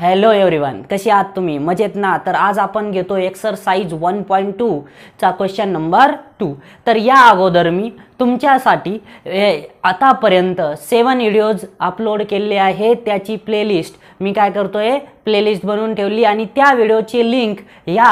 hello everyone कशी आहात तुम्ही मजेत ना तर आज आपण घेतो एक्सरसाइज वन पॉईंट टू चा क्वेश्चन नंबर टू तर या अगोदर मी तुमच्यासाठी आतापर्यंत सेवन व्हिडिओज अपलोड केले आहे त्याची प्लेलिस्ट मी काय करतोय प्लेलिस्ट बनवून ठेवली आणि त्या व्हिडिओची लिंक या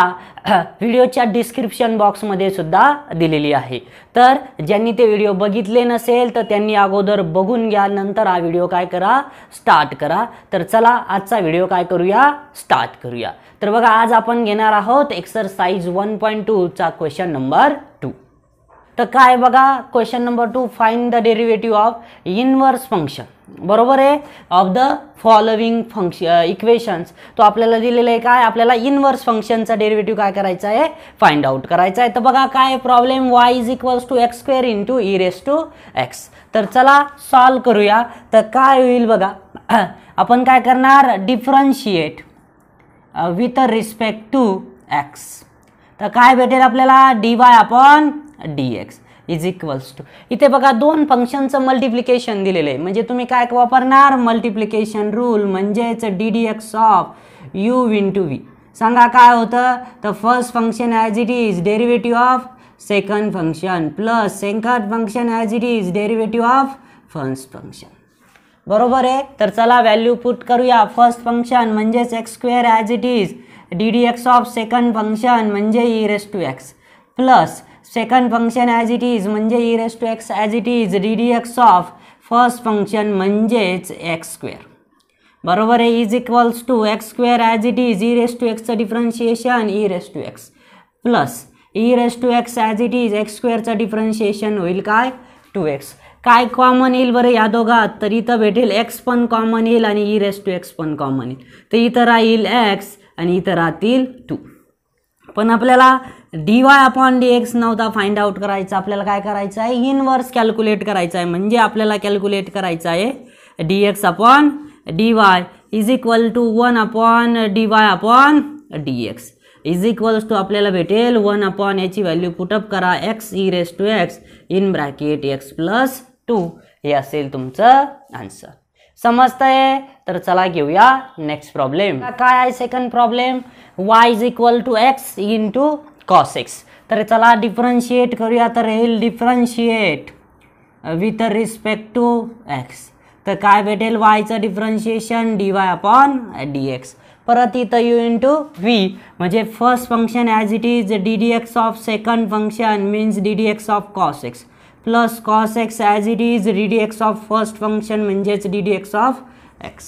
व्हिडिओच्या डिस्क्रिप्शन बॉक्समध्ये सुद्धा दिलेली आहे तर ज्यांनी ते व्हिडिओ बघितले नसेल तर त्यांनी अगोदर बघून घ्या नंतर हा व्हिडिओ काय करा स्टार्ट करा तर चला आजचा व्हिडिओ काय करूया स्टार्ट करूया तर बघा आज आपण घेणार आहोत एक्सरसाइज वन पॉईंट टूचा क्वेश्चन नंबर टू तर काय बघा question number two find the derivative of inverse function बरोबर आहे of the following function equations तो आपल्याला दिलेलं आहे काय आपल्याला इनवर्स फंक्शनचा डेरिव्हेटिव्ह काय करायचा आहे फाइंड आउट करायचा आहे तर बघा काय problem y is equals to x square into e raise to x तर चला सॉल्व करूया तर काय होईल बघा आपण काय करणार differentiate with respect to x तर काय भेटेल आपल्याला d y upon d x is equals to इथे बघा दोन फंक्शनचं मल्टिप्लिकेशन दिलेलं आहे म्हणजे तुम्ही काय वापरणार मल्टिप्लिकेशन रूल म्हणजेच d d x of u into v सांगा काय होतं तर first function as it is derivative of second function plus second function as it is derivative of first function बरोबर आहे तर चला व्हॅल्यू पुट करूया फर्स्ट फंक्शन म्हणजेच x square as it is d d x of second function म्हणजे e raise to x plus second function as it is म्हणजे e raise to x as it is d d x of first function म्हणजेच x square बरोबर आहे is equals to x square as it is e raise to एक्सचं differentiation e raise to x plus e raise to x as it is x स्क्वेअरचं differentiation होईल काय to x काय common येईल बरं या दोघात तर इथं भेटेल एक्स पण कॉमन येईल आणि ई रेस टू एक्स पण कॉमन येईल तर इथं राहील एक्स आणि इथं राहतील टू पण आपल्याला d y upon d x नव्हता फाइंड आउट करायचं आपल्याला काय करायचं आहे इनवर्स कॅल्क्युलेट करायचं आहे म्हणजे आपल्याला कॅल्क्युलेट करायचं आहे d x upon d y is equal to one upon d y upon d x is equal to आपल्याला भेटेल वन अपॉन याची व्हॅल्यू पुटअप करा x e raise to x in bracket x plus two हे असेल तुमचं answer समजतंय तर चला घेऊया नेक्स्ट प्रॉब्लेम काय आहे second problem y is equal to x into cos x तर चला डिफरन्शिएट करूया तर येईल differentiate with respect to x तर काय भेटेल वायचं differentiation d y upon d x परत इथं यू इन टू व्ही म्हणजे first function as it is d d x of second function means d d x of cos x plus cos x as it is d d x of first function म्हणजेच d d x of x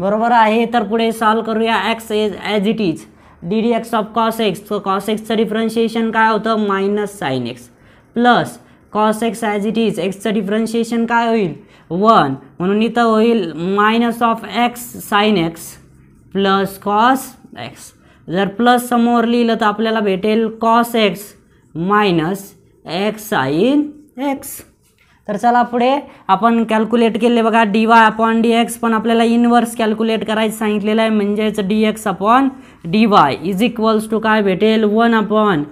बरोबर आहे तर पुढे solve करूया x as as it is d d x of cos x तर cos एक्सचं differentiation काय होतं minus sine x plus cos x as it is एक्सचं डिफरन्शिएशन काय होईल वन म्हणून इथं होईल minus of x sine x plus cos x जर प्लस समोर लिहिलं तर आपल्याला भेटेल cos x minus x sine x तर चला पुढे आपण कॅल्क्युलेट केले बघा d y upon d x पण आपल्याला इनवर्स कॅल्क्युलेट करायचं सांगितलेलं आहे म्हणजेच d x upon d y is equals to काय भेटेल one upon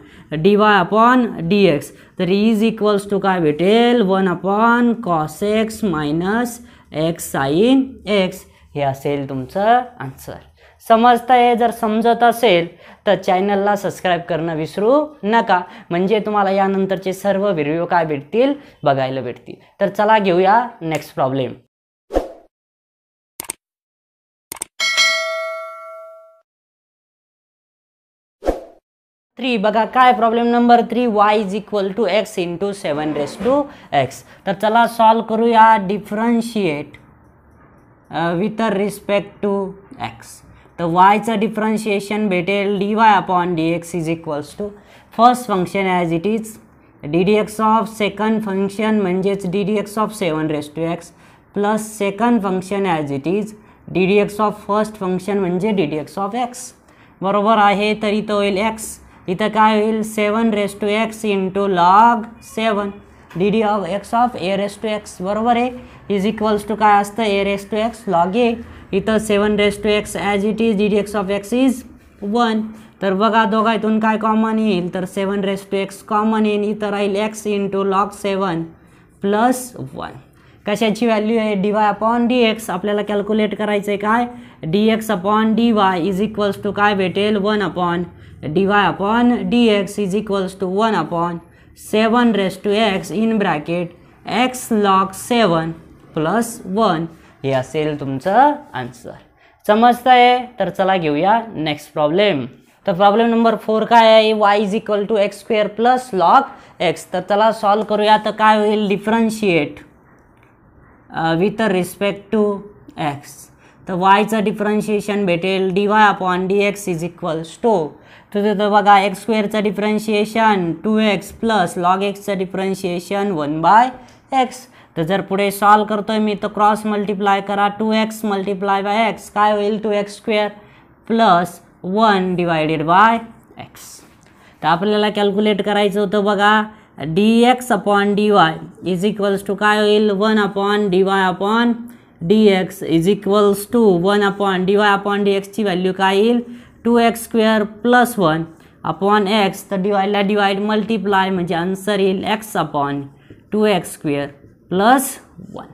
d y upon d x तर इज इक्वल्स टू काय भेटेल one upon cos x minus x sine x हे असेल तुमचं आन्सर समजतंय जर समजत असेल तर चॅनलला सबस्क्राईब करणं विसरू नका म्हणजे तुम्हाला यानंतरचे सर्व व्हिडिओ काय भेटतील बघायला भेटतील तर चला घेऊया नेक्स्ट प्रॉब्लेम थ्री बघा काय problem number three y is equal to x into seven raise to x तर चला सॉल्व करूया differentiate with respect to x तर वायचं डिफरन्शिएशन भेटेल d y upon d x is equals to first function as it is d d x of second function म्हणजेच d d x of seven raise to x plus second function as it is d d x of first function म्हणजे d d x of x बरोबर आहे तर इथं होईल x इथं काय होईल seven raise to x into log seven d d of x of a raise to x बरोबर आहे इज इक्वल्स टू काय असतं a raise to x log a इथं seven raise to x as it is d d x of x is one तर बघा दोघा इथून काय कॉमन येईल तर seven raise to x common येईल इथं राहील x into log seven plus one कशाची व्हॅल्यू आहे d y upon d x आपल्याला कॅल्क्युलेट करायचं आहे काय d x upon d y is equals to काय भेटेल one upon d y upon d x is equals to one upon seven raise to x in bracket x log seven plus one हे असेल तुमचं answer समजतंय तर चला घेऊया next problem तर प्रॉब्लेम नंबर फोर काय आहे y is equal to x square plus log x तर चला सॉल्व करूया तर काय होईल differentiate with respect to x तर वायचं डिफरन्शिएशन भेटेल d y upon d x is equals to तर बघा एक्स स्क्वेअरचं differentiation two x plus log एक्सचं डिफरन्शिएशन वन बाय एक्स तर जर पुढे सॉल्व करतोय मी तर क्रॉस मल्टिप्लाय करा two x multiply by x काय होईल two x square plus one divided by x तर आपल्याला कॅल्क्युलेट करायचं होतं बघा d x upon d y is equals to काय होईल one upon d y upon d x is equals to one upon d y upon d एक्सची value काय येईल two x square plus one upon x तर वायला divide multiply म्हणजे answer येईल x upon two x square plus one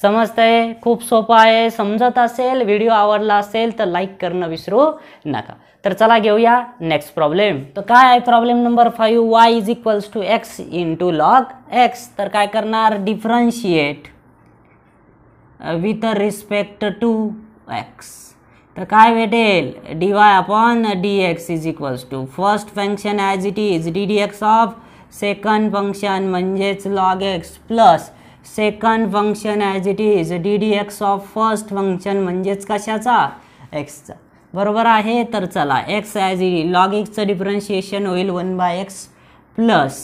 समजतंय खूप सोपं आहे समजत असेल व्हिडिओ आवडला असेल तर लाईक करणं विसरू नका तर चला घेऊया नेक्स्ट प्रॉब्लेम तर काय आहे problem number five y is equals to x into log x तर काय करणार differentiate with respect to x तर काय भेटेल d y upon d x is equals to first function as it is d d x of second function म्हणजेच log x plus second function as it is d d x of first function म्हणजेच कशाचा एक्सचा बरोबर आहे तर चला x as it log एक्सचं differentiation होईल one by x plus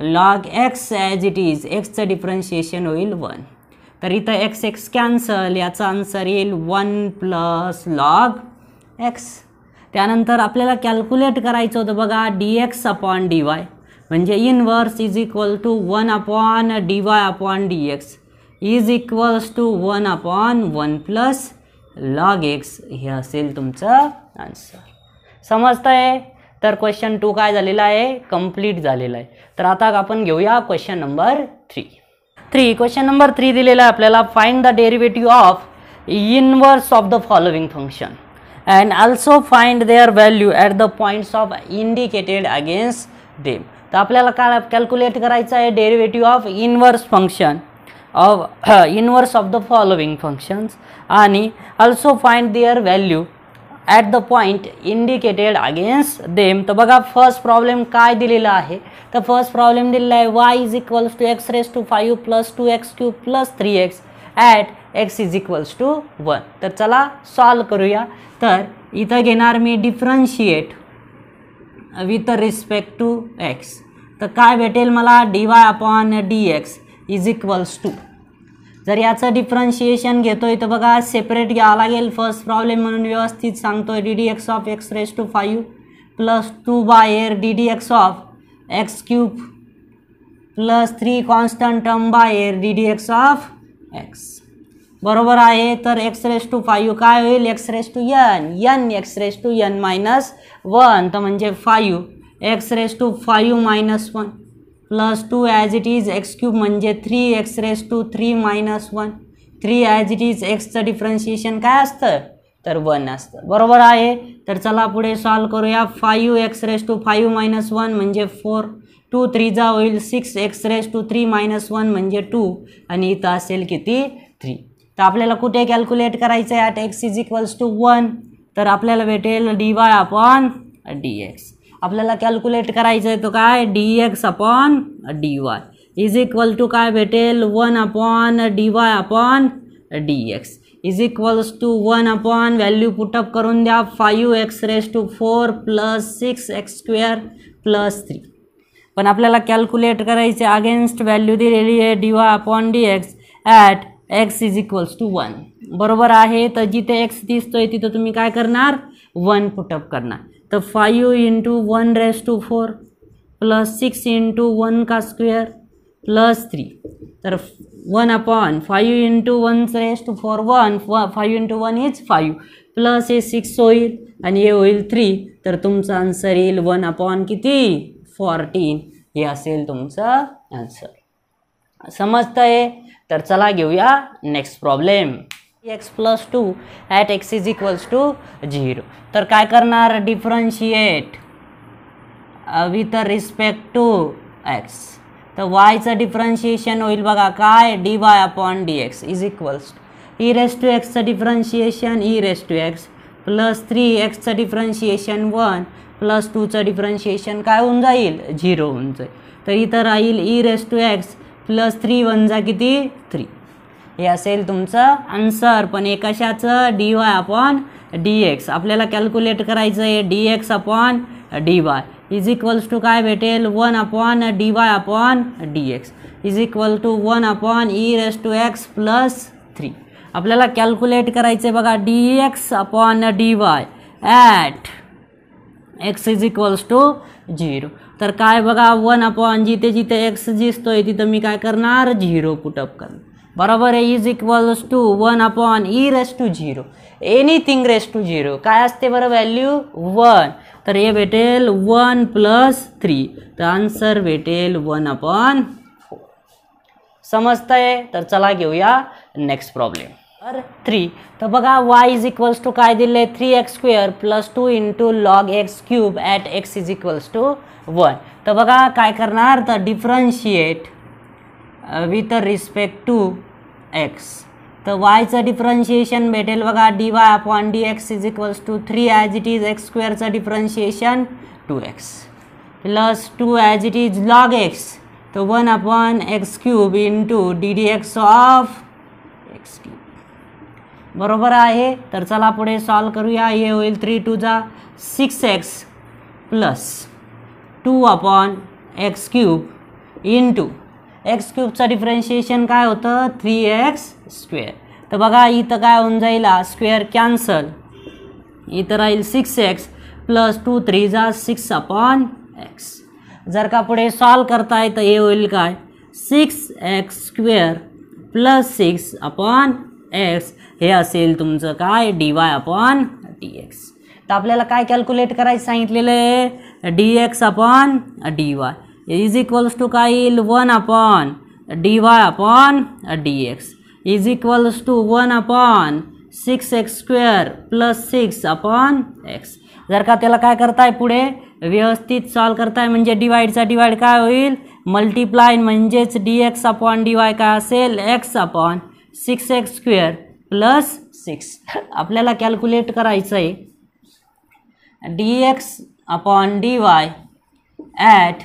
log x as it is एक्सचं डिफरन्शिएशन होईल वन तर इथं एक्स एक्स कॅन्सल याचा आन्सर येईल वन प्लस लॉग एक्स त्यानंतर आपल्याला कॅल्क्युलेट करायचं होतं बघा d x upon d y म्हणजे inverse is equal to one upon d y upon d x is equals to one upon one plus log x हे असेल तुमचं आन्सर समजतं आहे तर क्वेश्चन टू काय झालेला आहे कम्प्लीट झालेला आहे तर आता आपण घेऊया question number three three question number three दिलेला आहे आपल्याला find the derivative of inverse of the following function and also find their value at the points of indicated against them तर आपल्याला का कॅल्क्युलेट करायचं आहे derivative of inverse function of inverse of the following functions आणि also find their value at the point indicated against them तर बघा first problem काय दिलेला आहे तर फर्स्ट प्रॉब्लेम दिलेला आहे y is equals to x raise to five plus two x cube plus three x at x is equals to one तर चला सॉल्व करूया तर इथं घेणार मी differentiate with respect to x तर काय भेटेल मला d y upon d x is equals to जर याचं डिफरन्शिएशन घेतो आहे तर बघा सेपरेट घ्यावं लागेल फर्स्ट प्रॉब्लेम म्हणून व्यवस्थित सांगतो आहे d d x of x raise to five plus two बाय एअर d d x of x cube plus three constant term बाय एर d d x of x बरोबर आहे तर एक्स रेस टू फायू काय होईल x raise to n n x raise to n minus one तर म्हणजे five x raise to five minus one plus two as it is x cube म्हणजे three x raise to three minus one three as it is एक्सचं differentiation काय असतं तर one असतं बरोबर आहे तर चला पुढे सॉल्व करूया five x raise to five minus one म्हणजे फोर टू थ्रीचा होईल six x raise to three minus one म्हणजे टू आणि इथं असेल किती थ्री तर आपल्याला कुठे कॅल्क्युलेट करायचं आहे at x is equals to one तर आपल्याला भेटेल d y upon d x आपल्याला कॅल्क्युलेट करायचं आहे तो काय d x upon d y is equal to काय भेटेल one upon d y upon d x is equals to one upon value put up करून द्या five x raise to four plus six x square plus three पण आपल्याला calculate करायचे against value दिलेली आहे d y upon d x at x is equals to one बरोबर आहे तर जिथे एक्स दिसतोय तिथं तुम्ही काय करणार वन पुटअप करणार तर five into one raise to four plus six into one का स्क्वेअर प्लस थ्री तर one upon five into one raise to four one five into one is five plus हे सिक्स होईल आणि हे होईल three तर तुमचं आन्सर येईल वन अपॉन किती फॉर्टीन हे असेल तुमचं आन्सर समजतं आहे तर चला घेऊया next problem x plus two at x is equals to zero तर काय करणार differentiate with respect to x तर वायचं डिफरन्शिएशन होईल बघा काय d y upon d x is equals e raise to एक्सचं differentiation e raise to x plus three एक्सचं डिफरन्शिएशन वन प्लस टूचं डिफरन्शिएशन काय होऊन जाईल झिरो होऊन जाईल तर इथं राहील e raise to x plus three one जा किती थ्री हे असेल तुमचं आन्सर पण एकाशाचं d y upon d x आपल्याला कॅल्क्युलेट करायचं आहे d x upon d y is equals to काय भेटेल one upon d y upon d x is equal to one upon e raise to x plus three आपल्याला calculate करायचं आहे बघा d x upon d y at x is equals to zero तर काय बघा one upon जिथे जिथे x दिसतोय तिथं मी काय करणार झिरो पुटअप करणार बरोबर आहे is equals to one upon e raise to zero anything raise to zero काय असते बरं व्हॅल्यू वन तर हे भेटेल वन प्लस थ्री तर आन्सर भेटेल वन अपॉन समजतंय तर चला घेऊया नेक्स्ट प्रॉब्लेम तर थ्री तर बघा वाय इज इक्वल्स टू काय दिले three x square plus two into log x cube at x is equals to one तर बघा काय करणार तर differentiate with respect to x तर वायचं डिफरन्शिएशन भेटेल बघा d y upon d x is equals to three as it is x स्क्वेअरचं differentiation two x plus two as it is log x तर one upon x cube into d d x of x cube बरोबर आहे तर चला पुढे solve करूया हे होईल थ्री टूचा six x plus two upon x cube into x क्यूबचं डिफरन्शिएशन काय होतं थ्री एक्स स्क्वेअर तर बघा इथं काय होऊन जाईल स्क्वेअर कॅन्सल इथं राहील six x plus two three जा सिक्स अपॉन एक्स जर का पुढे सॉल्व करताय तर हे होईल काय six x square plus six upon x हे असेल तुमचं काय d y upon d x तर आपल्याला काय कॅल्क्युलेट करायचं सांगितलेलं आहे d x upon d y is equals to काय येईल one upon d y upon d x is equals to one upon six x square plus six upon x जर का त्याला काय करताय पुढे व्यवस्थित सॉल्व करताय म्हणजे डिवाईडचा डिवाईड काय होईल मल्टिप्लाय म्हणजेच d x upon d y काय असेल x upon six x square plus six आपल्याला कॅल्क्युलेट करायचं आहे d x upon d y at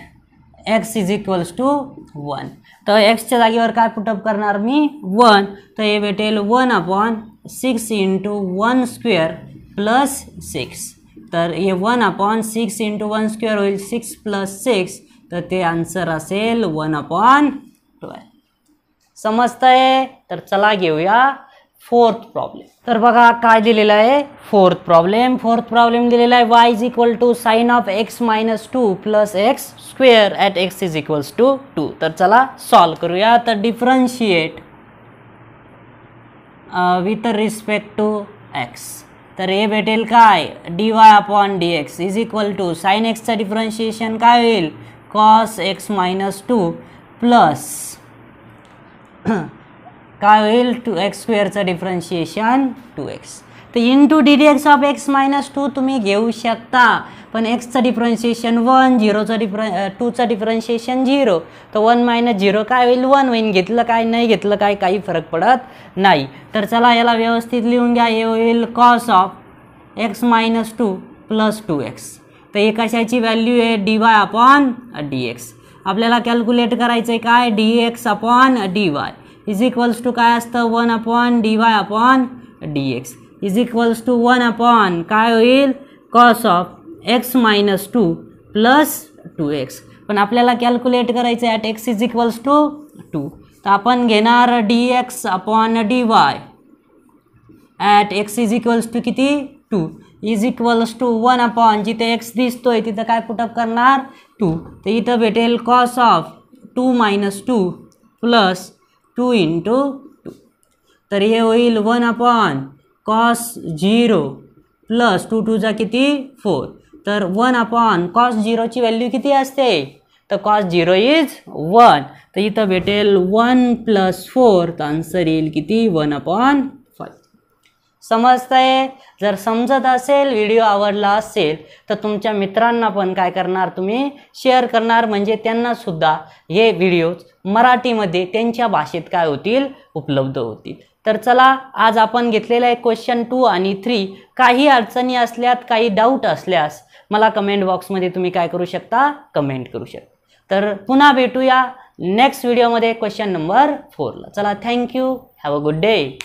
x is equals to one तर एक्सच्या जागेवर काय पुटअप करणार मी वन तर हे भेटेल one upon six into one square plus six तर हे one upon six into one square होईल सिक्स प्लस सिक्स तर ते आन्सर असेल वन अपॉन ट्वेल्व समजतं आहे तर चला घेऊया फोर्थ प्रॉब्लेम तर बघा काय दिलेलं आहे फोर्थ प्रॉब्लेम फोर्थ प्रॉब्लेम दिलेला आहे y is equal to sine of x minus two plus x square at x is equals to two तर चला सॉल्व करूया तर differentiate with respect to x तर हे भेटेल काय d y upon d x is equal to sine एक्सचं differentiation काय होईल cos x minus two plus काय होईल टू एक्स स्क्वेअरचं डिफरन्शिएशन टू एक्स तर into d d x of x minus two तुम्ही घेऊ शकता पण एक्सचं डिफरन्शिएशन वन झिरोचं डिफर टूचं डिफरन्शिएशन झिरो तर वन मायनस झिरो काय होईल वन होईल घेतलं काय नाही घेतलं काय काही फरक पडत नाही तर चला याला व्यवस्थित लिहून घ्या हे होईल cos of x minus two plus two x तर हे कशाची व्हॅल्यू आहे d y upon d x आपल्याला कॅल्क्युलेट करायचं आहे काय d x upon d y is equals to काय असतं one upon d y upon d x is equals to one upon काय होईल cos of x minus two plus two x पण आपल्याला कॅल्क्युलेट करायचं at x is equals to two तर आपण घेणार d x upon d y at x is equals to किती two is equals to one upon जिथे x दिसतोय तिथं काय पुटअप करणार टू तर इथं भेटेल cos of two minus two plus two into two तर हे होईल one upon cos zero plus two टूचा किती फोर तर वन अपॉन कॉस झिरोची व्हॅल्यू किती असते तर कॉस झिरो इज वन तर इथं भेटेल वन प्लस फोर तर आन्सर येईल किती वन अपॉन समजतंय जर समजत असेल व्हिडिओ आवडला असेल तर तुमच्या मित्रांना पण काय करणार तुम्ही शेअर करणार म्हणजे त्यांनासुद्धा हे व्हिडिओज मराठीमध्ये त्यांच्या भाषेत काय होतील उपलब्ध होतील तर चला आज आपण घेतलेला आहे क्वेश्चन टू आणि थ्री काही अडचणी असल्यात काही डाऊट असल्यास मला कमेंट बॉक्समध्ये तुम्ही काय करू शकता कमेंट करू शकता तर पुन्हा भेटूया नेक्स्ट व्हिडिओमध्ये क्वेश्चन नंबर फोरला चला thank you have a good day